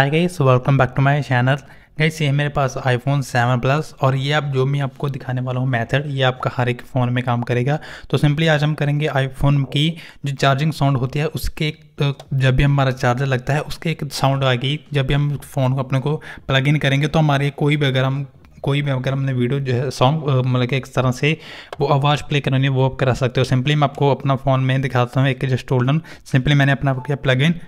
hi guys welcome back to my channel guys ये मेरे पास iPhone 7 plus और ये आप जो मैं आपको दिखाने वाला हूँ मेथड ये आपका हर एक फ़ोन में काम करेगा तो सिंपली आज हम करेंगे आईफोन की जो चार्जिंग साउंड होती है उसके एक जब भी हमारा चार्जर लगता है उसके एक साउंड आएगी जब भी हम फ़ोन को अपने को प्लग इन करेंगे तो हमारे कोई भी अगर हम कोई भी अगर हमने वीडियो जो है सॉन्ग मतलब कि एक तरह से वो आवाज़ प्ले करनी है वो आप करा सकते हो सिंपली मैं आपको अपना फ़ोन में दिखाता हूँ एक जस्ट होल्डन सिंपली मैंने अपना किया प्लग इन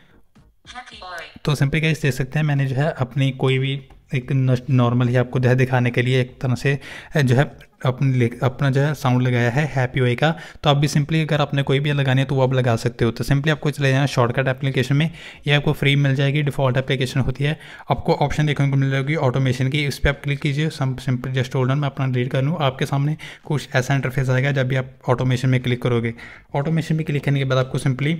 तो सिंपली गाइस देख सकते हैं मैंने जो है अपनी कोई भी एक नॉर्मल ही आपको जो है दिखाने के लिए एक तरह से जो है अपने अपना जो है साउंड लगाया है हैप्पी वे का तो आप भी सिंपली अगर आपने कोई भी लगानी है तो वो आप लगा सकते हो तो सिंपली आपको चले जाना शॉर्टकट एप्लीकेशन में ये आपको फ्री मिल जाएगी डिफॉल्ट एप्लीकेशन होती है आपको ऑप्शन देखने को मिल जाएगी ऑटोमेशन की इस पर आप क्लिक कीजिए सिंपली जस्ट होल्डन मैं अपना रीड कर लूँ आपके सामने कुछ ऐसा इंटरफेस आएगा जब भी आप ऑटोमेशन में क्लिक करोगे ऑटोमेशन में क्लिक करने के बाद आपको सिंपली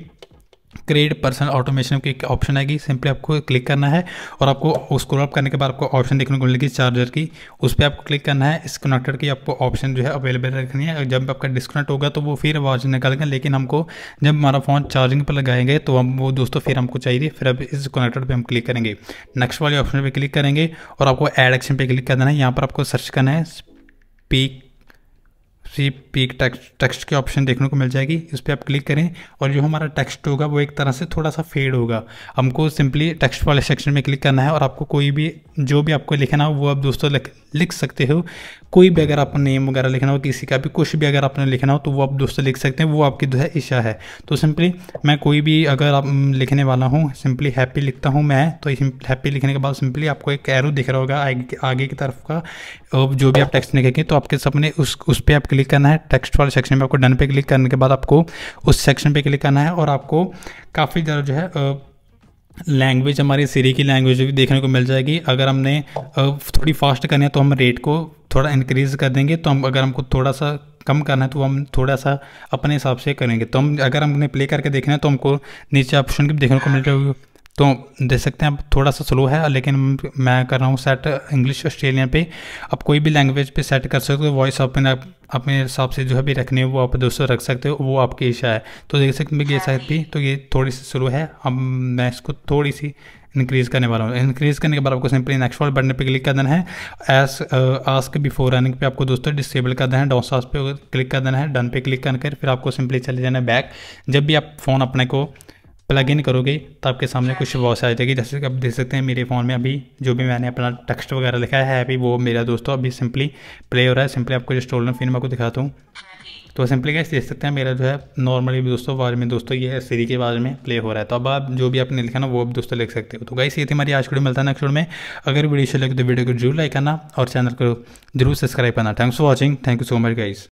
क्रिएट पर्सनल ऑटोमेशन की एक ऑप्शन आएगी सिंपली आपको क्लिक करना है और आपको उसको अप करने के बाद आपको ऑप्शन देखने को मिलेगी चार्जर की उस पर आपको क्लिक करना है इस कनेक्टर की आपको ऑप्शन जो है अवेलेबल रखनी है जब आपका डिस्कनेक्ट होगा तो वो फिर आवाज निकालेंगे लेकिन हमको जब हमारा फ़ोन चार्जिंग पर लगाएंगे तो हम वो दोस्तों फिर हमको चाहिए फिर अब इस कनेक्टर पर हम क्लिक करेंगे नेक्स्ट वाले ऑप्शन पर क्लिक करेंगे और आपको एड एक्शन पर क्लिक करना है यहाँ पर आपको सर्च करना है speak free peak text text के ऑप्शन देखने को मिल जाएगी इस पर आप क्लिक करें और जो हमारा टेक्स्ट होगा वो एक तरह से थोड़ा सा फेड होगा हमको सिंपली टेक्स्ट वाले सेक्शन में क्लिक करना है और आपको कोई भी जो भी आपको लिखना हो वो आप दोस्तों लिख सकते हो कोई भी अगर आपको नेम वगैरह लिखना हो किसी का भी कुछ भी अगर आपने लिखना हो तो वो आप दोस्तों लिख सकते हैं वो आपकी जो है इच्छा है तो सिंपली मैं कोई भी अगर आप लिखने वाला हूँ सिंपली हैप्पी लिखता हूँ मैं तो हैप्पी लिखने के बाद सिंपली आपको एक एरो दिख रहा होगा आगे, आगे की तरफ का जो भी आप टेक्स्ट लिखेंगे तो आपके सपने उस उस पर आप क्लिक क्लिक करना है टेक्स्ट वाले सेक्शन में आपको डन पे क्लिक करने के बाद आपको उस सेक्शन पे क्लिक करना है और आपको काफ़ी ज़्यादा जो है लैंग्वेज हमारी सीरी की लैंग्वेज भी देखने को मिल जाएगी अगर हमने थोड़ी फास्ट करनी है तो हम रेट को थोड़ा इंक्रीज कर देंगे तो हम अगर हमको थोड़ा सा कम करना है तो हम थोड़ा सा अपने हिसाब से करेंगे तो हम अगर हमने प्ले करके देखना है तो हमको नीचे ऑप्शन भी देखने को मिल जाएगी तो देख सकते हैं अब थोड़ा सा स्लो है लेकिन मैं कर रहा हूँ सेट इंग्लिश ऑस्ट्रेलियन पे आप कोई भी लैंग्वेज पे सेट कर सकते हो वॉइस अपने आप अपने हिसाब से जो है भी रखनी हो वो आप दोस्तों रख सकते हो वो आपकी इच्छा है तो देख सकते हैं ये सेट भी तो ये थोड़ी सी स्लो है अब मैं इसको थोड़ी सी इंक्रीज़ करने वाला हूँ इंक्रीज़ करने के बाद आपको सिंपली नेक्स्ट वाल बटन पे क्लिक कर देना है एस आस्क बिफोर रनिंग पे आपको दोस्तों डिसेबल कर देना है डॉस सास पे क्लिक कर देना है डन पे क्लिक करके फिर आपको सिंपली चले जाना है बैक जब भी आप फ़ोन अपने को प्लग इन करोगे तो आपके सामने हाँ कुछ वॉच आ जाएगी जैसे कि आप देख सकते हैं मेरे फ़ोन में अभी जो भी मैंने अपना टेक्स्ट वगैरह लिखा है अभी वो मेरा दोस्तों अभी सिंपली प्ले हो रहा है सिंपली आपको जो स्टोलन फिल्म आपको दिखाता हूँ हाँ तो सिंपली कैसे देख सकते हैं मेरा जो है नॉर्मली दोस्तों बारे में दोस्तों ये सीरी के बारे में प्ले हो रहा है तो अब आप जो भी आपने लिखा ना वो भी दोस्तों लिख सकते हो तो गाइस ये थी हमारी आज वीडियो मिलता है नेक्स्ट वीडियो में अगर वीडियो अच्छी लगे तो वीडियो को जरूर लाइक करना और चैनल को जरूर सब्सक्राइब करना thanks for watching thank you so much guys